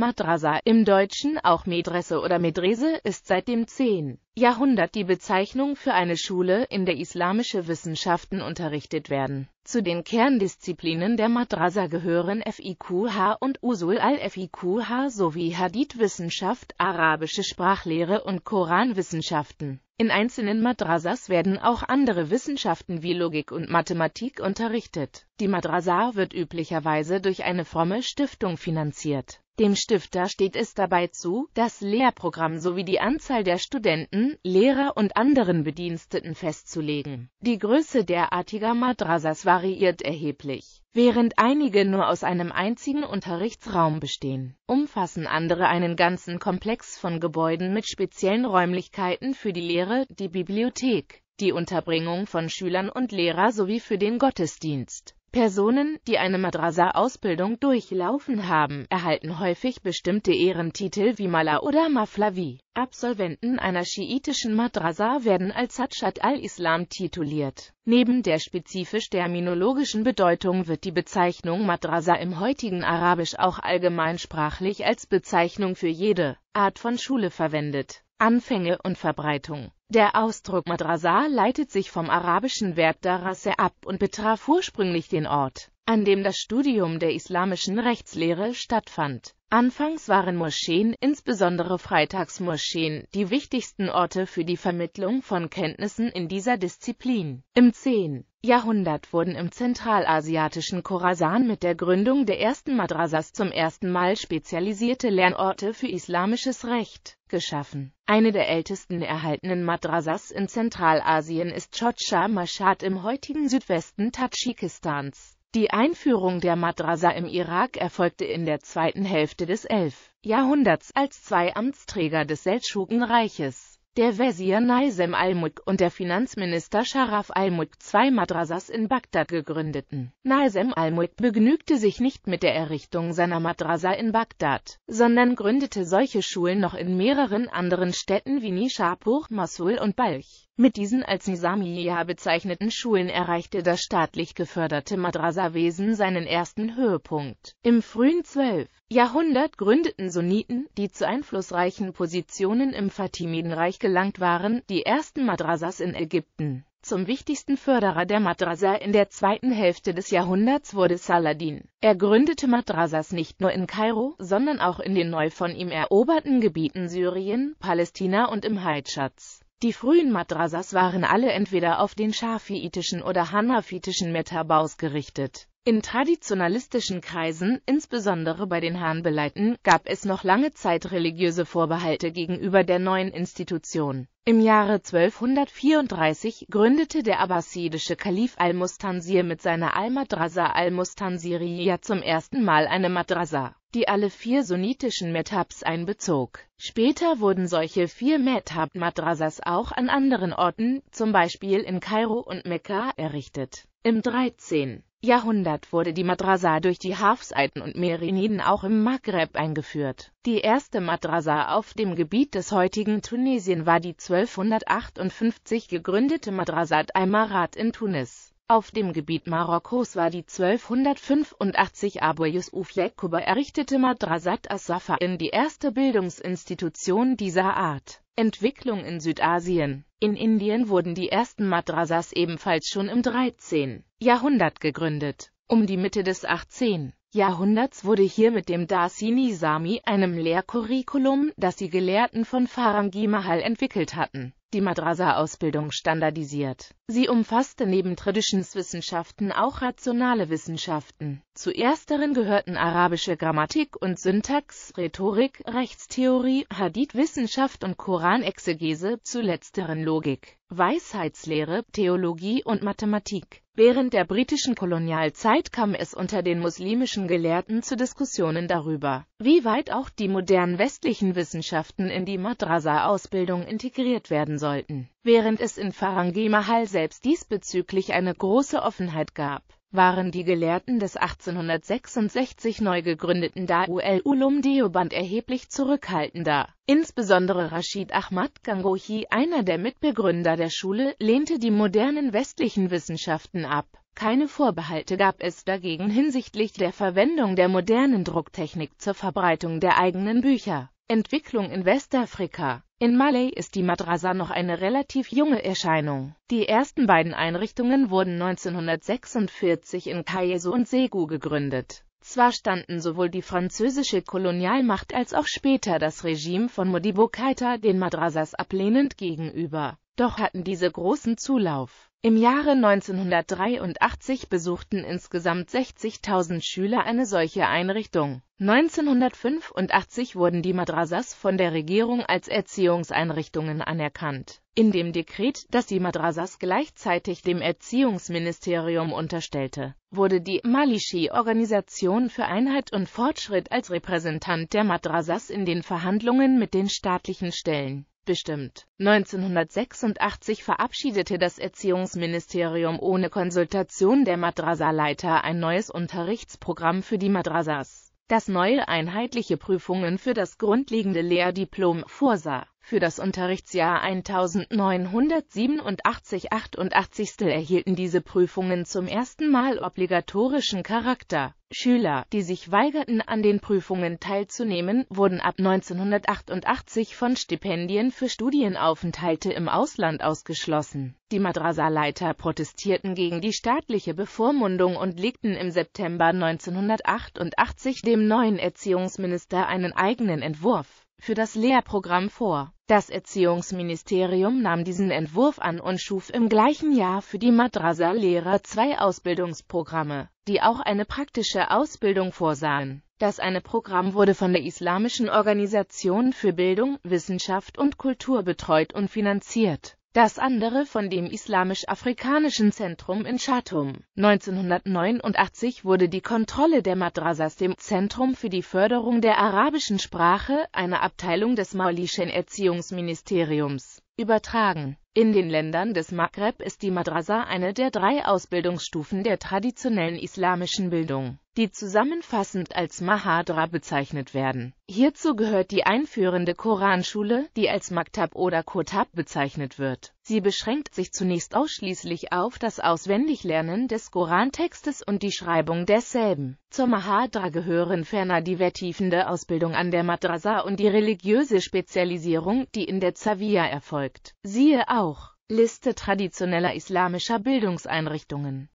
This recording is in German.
Madrasa, im Deutschen auch Medresse oder Medrese, ist seit dem 10. Jahrhundert die Bezeichnung für eine Schule, in der islamische Wissenschaften unterrichtet werden. Zu den Kerndisziplinen der Madrasa gehören FIQH und Usul al-FIQH sowie Hadith-Wissenschaft, arabische Sprachlehre und Koranwissenschaften. In einzelnen Madrasas werden auch andere Wissenschaften wie Logik und Mathematik unterrichtet. Die Madrasa wird üblicherweise durch eine fromme Stiftung finanziert. Dem Stifter steht es dabei zu, das Lehrprogramm sowie die Anzahl der Studenten, Lehrer und anderen Bediensteten festzulegen. Die Größe derartiger Madrasas variiert erheblich. Während einige nur aus einem einzigen Unterrichtsraum bestehen, umfassen andere einen ganzen Komplex von Gebäuden mit speziellen Räumlichkeiten für die Lehre, die Bibliothek, die Unterbringung von Schülern und Lehrer sowie für den Gottesdienst. Personen, die eine Madrasa-Ausbildung durchlaufen haben, erhalten häufig bestimmte Ehrentitel wie Mala oder Maflavi. Absolventen einer schiitischen Madrasa werden als Sajjad al-Islam tituliert. Neben der spezifisch terminologischen Bedeutung wird die Bezeichnung Madrasa im heutigen Arabisch auch allgemeinsprachlich als Bezeichnung für jede Art von Schule verwendet. Anfänge und Verbreitung. Der Ausdruck Madrasa leitet sich vom arabischen Verb Darasse ab und betraf ursprünglich den Ort, an dem das Studium der islamischen Rechtslehre stattfand. Anfangs waren Moscheen, insbesondere Freitagsmoscheen, die wichtigsten Orte für die Vermittlung von Kenntnissen in dieser Disziplin. Im 10. Jahrhundert wurden im zentralasiatischen Khorasan mit der Gründung der ersten Madrasas zum ersten Mal spezialisierte Lernorte für islamisches Recht geschaffen. Eine der ältesten erhaltenen Madrasas in Zentralasien ist Chodscha Mashhad im heutigen Südwesten Tadschikistans. Die Einführung der Madrasa im Irak erfolgte in der zweiten Hälfte des 11. Jahrhunderts als zwei Amtsträger des Seldschukenreiches, der Wesir Naisem al-Mulk und der Finanzminister Sharaf al-Mulk zwei Madrasas in Bagdad gegründeten. Naisem al-Mulk begnügte sich nicht mit der Errichtung seiner Madrasa in Bagdad, sondern gründete solche Schulen noch in mehreren anderen Städten wie Nishapur, Mosul und Balch. Mit diesen als Nizamiya bezeichneten Schulen erreichte das staatlich geförderte Madrasa-Wesen seinen ersten Höhepunkt. Im frühen 12. Jahrhundert gründeten Sunniten, die zu einflussreichen Positionen im Fatimidenreich gelangt waren, die ersten Madrasas in Ägypten. Zum wichtigsten Förderer der Madrasa in der zweiten Hälfte des Jahrhunderts wurde Saladin. Er gründete Madrasas nicht nur in Kairo, sondern auch in den neu von ihm eroberten Gebieten Syrien, Palästina und im Heidschatz. Die frühen Madrasas waren alle entweder auf den schafiitischen oder hanafitischen Metabaus gerichtet. In traditionalistischen Kreisen, insbesondere bei den Hanbeleiten, gab es noch lange Zeit religiöse Vorbehalte gegenüber der neuen Institution. Im Jahre 1234 gründete der abbasidische Kalif al-Mustansir mit seiner Al-Madrasa al-Mustansiriya zum ersten Mal eine Madrasa die alle vier sunnitischen Metaps einbezog. Später wurden solche vier metab madrasas auch an anderen Orten, zum Beispiel in Kairo und Mekka, errichtet. Im 13. Jahrhundert wurde die Madrasa durch die Hafseiten und Meriniden auch im Maghreb eingeführt. Die erste Madrasa auf dem Gebiet des heutigen Tunesien war die 1258 gegründete Madrasat Aymarat in Tunis. Auf dem Gebiet Marokkos war die 1285 Abu Yusuf Yekuba errichtete Madrasat as safa in die erste Bildungsinstitution dieser Art. Entwicklung in Südasien In Indien wurden die ersten Madrasas ebenfalls schon im 13. Jahrhundert gegründet. Um die Mitte des 18. Jahrhunderts wurde hier mit dem Darsi Nizami, einem Lehrcurriculum, das die Gelehrten von Farangi Mahal entwickelt hatten, die Madrasa-Ausbildung standardisiert. Sie umfasste neben Traditionswissenschaften auch rationale Wissenschaften. Zu ersteren gehörten arabische Grammatik und Syntax, Rhetorik, Rechtstheorie, Hadith-Wissenschaft und Koranexegese, zu letzteren Logik, Weisheitslehre, Theologie und Mathematik. Während der britischen Kolonialzeit kam es unter den muslimischen Gelehrten zu Diskussionen darüber, wie weit auch die modernen westlichen Wissenschaften in die Madrasa-Ausbildung integriert werden sollten. Während es in Farangi Mahal selbst diesbezüglich eine große Offenheit gab, waren die Gelehrten des 1866 neu gegründeten Da'ul Ulum Deoband erheblich zurückhaltender. Insbesondere Rashid Ahmad Gangohi, einer der Mitbegründer der Schule, lehnte die modernen westlichen Wissenschaften ab. Keine Vorbehalte gab es dagegen hinsichtlich der Verwendung der modernen Drucktechnik zur Verbreitung der eigenen Bücher. Entwicklung in Westafrika In Malay ist die Madrasa noch eine relativ junge Erscheinung. Die ersten beiden Einrichtungen wurden 1946 in Kayesu und Segu gegründet. Zwar standen sowohl die französische Kolonialmacht als auch später das Regime von Modibo Keita den Madrasas ablehnend gegenüber, doch hatten diese großen Zulauf. Im Jahre 1983 besuchten insgesamt 60.000 Schüler eine solche Einrichtung. 1985 wurden die Madrasas von der Regierung als Erziehungseinrichtungen anerkannt. In dem Dekret, das die Madrasas gleichzeitig dem Erziehungsministerium unterstellte, wurde die Malishi-Organisation für Einheit und Fortschritt als Repräsentant der Madrasas in den Verhandlungen mit den staatlichen Stellen bestimmt. 1986 verabschiedete das Erziehungsministerium ohne Konsultation der Madrasa-Leiter ein neues Unterrichtsprogramm für die Madrasas das neue einheitliche Prüfungen für das grundlegende Lehrdiplom vorsah. Für das Unterrichtsjahr 1987-88 erhielten diese Prüfungen zum ersten Mal obligatorischen Charakter. Schüler, die sich weigerten, an den Prüfungen teilzunehmen, wurden ab 1988 von Stipendien für Studienaufenthalte im Ausland ausgeschlossen. Die Madrasa-Leiter protestierten gegen die staatliche Bevormundung und legten im September 1988 dem neuen Erziehungsminister einen eigenen Entwurf für das Lehrprogramm vor. Das Erziehungsministerium nahm diesen Entwurf an und schuf im gleichen Jahr für die Madrasa-Lehrer zwei Ausbildungsprogramme, die auch eine praktische Ausbildung vorsahen. Das eine Programm wurde von der Islamischen Organisation für Bildung, Wissenschaft und Kultur betreut und finanziert das andere von dem Islamisch-Afrikanischen Zentrum in Chatum. 1989 wurde die Kontrolle der Madrasas dem Zentrum für die Förderung der arabischen Sprache, einer Abteilung des maulischen Erziehungsministeriums, übertragen in den Ländern des Maghreb ist die Madrasa eine der drei Ausbildungsstufen der traditionellen islamischen Bildung, die zusammenfassend als Mahadra bezeichnet werden. Hierzu gehört die einführende Koranschule, die als Maktab oder Kotab bezeichnet wird Sie beschränkt sich zunächst ausschließlich auf das Auswendiglernen des Korantextes und die Schreibung desselben. Zur Mahadra gehören ferner die vertiefende Ausbildung an der Madrasa und die religiöse Spezialisierung, die in der Zaviya erfolgt. Siehe auch Liste traditioneller islamischer Bildungseinrichtungen